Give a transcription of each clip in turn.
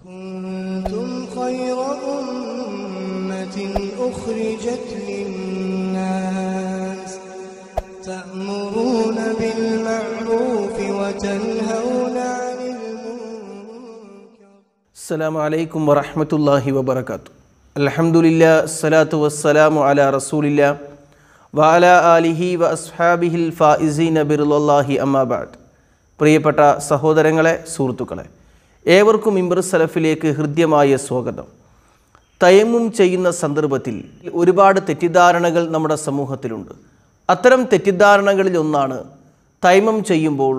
كنتم خير أمة أخرجت للناس تأمرون بالمعروف وتنهون عن المنكر السلام عليكم ورحمة الله وبركاته الحمد لله الصلاة والسلام على رسول الله وعلى آله وأصحابه الفائزين برضا الله أما بعد പ്രിയപ്പെട്ട സഹോദരങ്ങളെ സുഹൃത്തുക്കളെ ഏവർക്കും ഇംബ്രസ് സലഫിലേക്ക് ഹൃദ്യമായ സ്വാഗതം തയമും ചെയ്യുന്ന സന്ദർഭത്തിൽ ഒരുപാട് തെറ്റിദ്ധാരണകൾ നമ്മുടെ സമൂഹത്തിലുണ്ട് അത്തരം തെറ്റിദ്ധാരണകളിലൊന്നാണ് തൈമം ചെയ്യുമ്പോൾ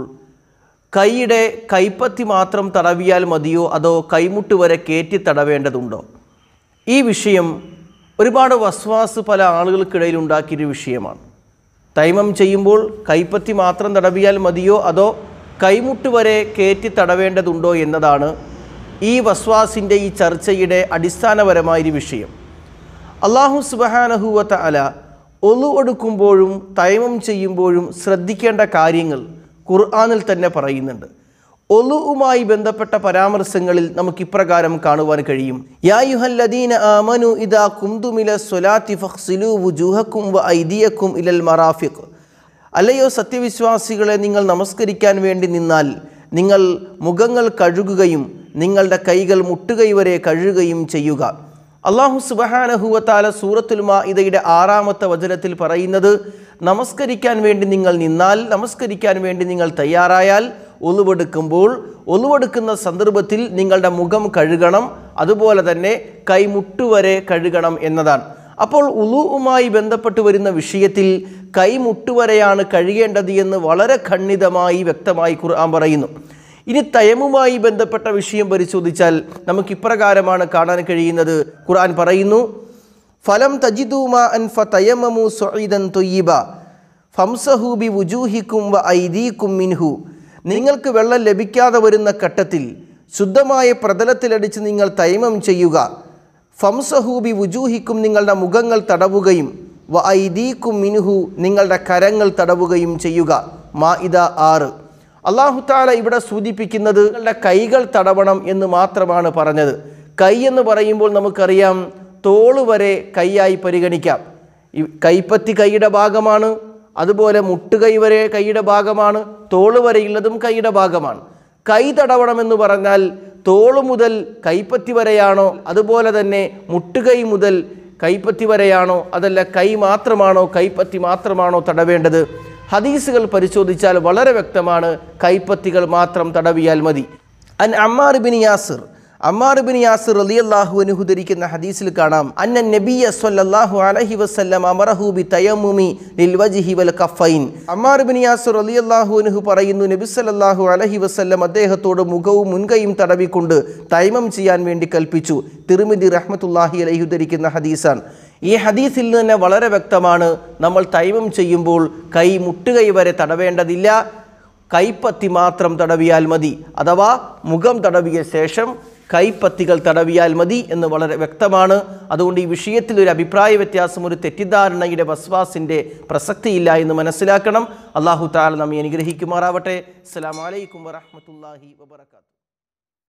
കൈയുടെ കൈപ്പത്തി മാത്രം തടവിയാൽ മതിയോ അതോ കൈമുട്ട് വരെ കയറ്റി തടവേണ്ടതുണ്ടോ ഈ വിഷയം ഒരുപാട് വസ്വാസ് പല ആളുകൾക്കിടയിൽ ഉണ്ടാക്കിയൊരു വിഷയമാണ് തൈമം ചെയ്യുമ്പോൾ കൈപ്പത്തി മാത്രം തടവിയാൽ മതിയോ അതോ കൈമുട്ട് വരെ കയറ്റി തടവേണ്ടതുണ്ടോ എന്നതാണ് ഈ വസ്വാസിൻ്റെ ഈ ചർച്ചയുടെ അടിസ്ഥാനപരമായൊരു വിഷയം അള്ളാഹു സുബഹാനഹുവത്ത അല ഒലു എടുക്കുമ്പോഴും തൈമം ചെയ്യുമ്പോഴും ശ്രദ്ധിക്കേണ്ട കാര്യങ്ങൾ ഖുർആാനിൽ തന്നെ പറയുന്നുണ്ട് ഒലുവുമായി ബന്ധപ്പെട്ട പരാമർശങ്ങളിൽ നമുക്ക് ഇപ്രകാരം കാണുവാൻ കഴിയും യായുഹല്ലദീന ആമനു ഇദാ കുന്തുമില സ്വലാത്തി ഫഖ്സിലു ഇലൽ മറാഫിഖ് അല്ലയോ സത്യവിശ്വാസികളെ നിങ്ങൾ നമസ്കരിക്കാൻ വേണ്ടി നിന്നാൽ നിങ്ങൾ മുഖങ്ങൾ കഴുകുകയും നിങ്ങളുടെ കൈകൾ മുട്ടുകൈവരെ വരെ കഴുകുകയും ചെയ്യുക അള്ളാഹു സുബഹാനഹുവത്താല സൂറത്തുൽ മാഇദയുടെ ആറാമത്തെ വചനത്തിൽ പറയുന്നത് നമസ്കരിക്കാൻ വേണ്ടി നിങ്ങൾ നിന്നാൽ നമസ്കരിക്കാൻ വേണ്ടി നിങ്ങൾ തയ്യാറായാൽ ഒലുവെടുക്കുമ്പോൾ ഒലുവെടുക്കുന്ന സന്ദർഭത്തിൽ നിങ്ങളുടെ മുഖം കഴുകണം അതുപോലെ തന്നെ കൈമുട്ടുവരെ കഴുകണം എന്നതാണ് അപ്പോൾ ഉളുവുമായി ബന്ധപ്പെട്ട് വരുന്ന വിഷയത്തിൽ കൈമുട്ടുവരെയാണ് കഴിയേണ്ടത് എന്ന് വളരെ ഖണ്ഡിതമായി വ്യക്തമായി ഖുർആൻ പറയുന്നു ഇനി തയമുമായി ബന്ധപ്പെട്ട വിഷയം പരിശോധിച്ചാൽ നമുക്ക് ഇപ്രകാരമാണ് കാണാൻ കഴിയുന്നത് ഖുർആൻ പറയുന്നു ഫലം തജിദൂമ മിൻഹു നിങ്ങൾക്ക് വെള്ളം ലഭിക്കാതെ വരുന്ന ഘട്ടത്തിൽ ശുദ്ധമായ പ്രതലത്തിലടിച്ച് നിങ്ങൾ തൈമം ചെയ്യുക ഫംസഹൂബി വുജൂഹിക്കും നിങ്ങളുടെ മുഖങ്ങൾ തടവുകയും വ ഐദീക്കും മിനുഹു നിങ്ങളുടെ കരങ്ങൾ തടവുകയും ചെയ്യുക മാ ഇത ആറ് അള്ളാഹുത്താല ഇവിടെ സൂചിപ്പിക്കുന്നത് നിങ്ങളുടെ കൈകൾ തടവണം എന്ന് മാത്രമാണ് പറഞ്ഞത് കൈ എന്ന് പറയുമ്പോൾ നമുക്കറിയാം തോള് വരെ കൈയായി പരിഗണിക്കാം കൈപ്പത്തി കൈയുടെ ഭാഗമാണ് അതുപോലെ മുട്ടുകൈ വരെ കൈയുടെ ഭാഗമാണ് തോള് വരെയുള്ളതും കൈയുടെ ഭാഗമാണ് കൈ തടവണമെന്ന് പറഞ്ഞാൽ തോള് മുതൽ കൈപ്പത്തി വരെയാണോ അതുപോലെ തന്നെ മുട്ടുകൈ മുതൽ കൈപ്പത്തി വരെയാണോ അതല്ല കൈ മാത്രമാണോ കൈപ്പത്തി മാത്രമാണോ തടവേണ്ടത് ഹദീസുകൾ പരിശോധിച്ചാൽ വളരെ വ്യക്തമാണ് കൈപ്പത്തികൾ മാത്രം തടവിയാൽ മതി അൻ അമ്മാർ ബിൻ യാസിർ അമ്മാറുബിൻ യാസിർ അലി അള്ളാഹു അനുഹുദരിക്കുന്ന ഹദീസിൽ കാണാം അന്ന നബിയ സൊല്ലാഹു അലഹി വസ്ല്ലാം അമറഹൂബി തയമുമി വജിഹി വൽ കഫൈൻ അമ്മാറുബിൻ യാസിർ അലി അള്ളാഹു അനുഹു പറയുന്നു നബി സല്ലാഹു അലഹി വസ്ല്ലം അദ്ദേഹത്തോട് മുഖവും മുൻകൈയും തടവിക്കൊണ്ട് തൈമം ചെയ്യാൻ വേണ്ടി കൽപ്പിച്ചു തിരുമിതി റഹ്മത്തുല്ലാഹി അലഹുദരിക്കുന്ന ഹദീസാണ് ഈ ഹദീസിൽ തന്നെ വളരെ വ്യക്തമാണ് നമ്മൾ തൈമം ചെയ്യുമ്പോൾ കൈ മുട്ടുകൈ വരെ തടവേണ്ടതില്ല കൈപ്പത്തി മാത്രം തടവിയാൽ മതി അഥവാ മുഖം തടവിയ ശേഷം കൈപ്പത്തികൾ തടവിയാൽ മതി എന്ന് വളരെ വ്യക്തമാണ് അതുകൊണ്ട് ഈ വിഷയത്തിൽ ഒരു അഭിപ്രായ വ്യത്യാസം ഒരു തെറ്റിദ്ധാരണയുടെ വസ്വാസിൻ്റെ പ്രസക്തിയില്ല എന്ന് മനസ്സിലാക്കണം അള്ളാഹു താല നമ്മെ അനുഗ്രഹിക്കുമാറാവട്ടെ അസ്സാം വലൈക്കും വറഹമത്തല്ലാഹി വാത്തു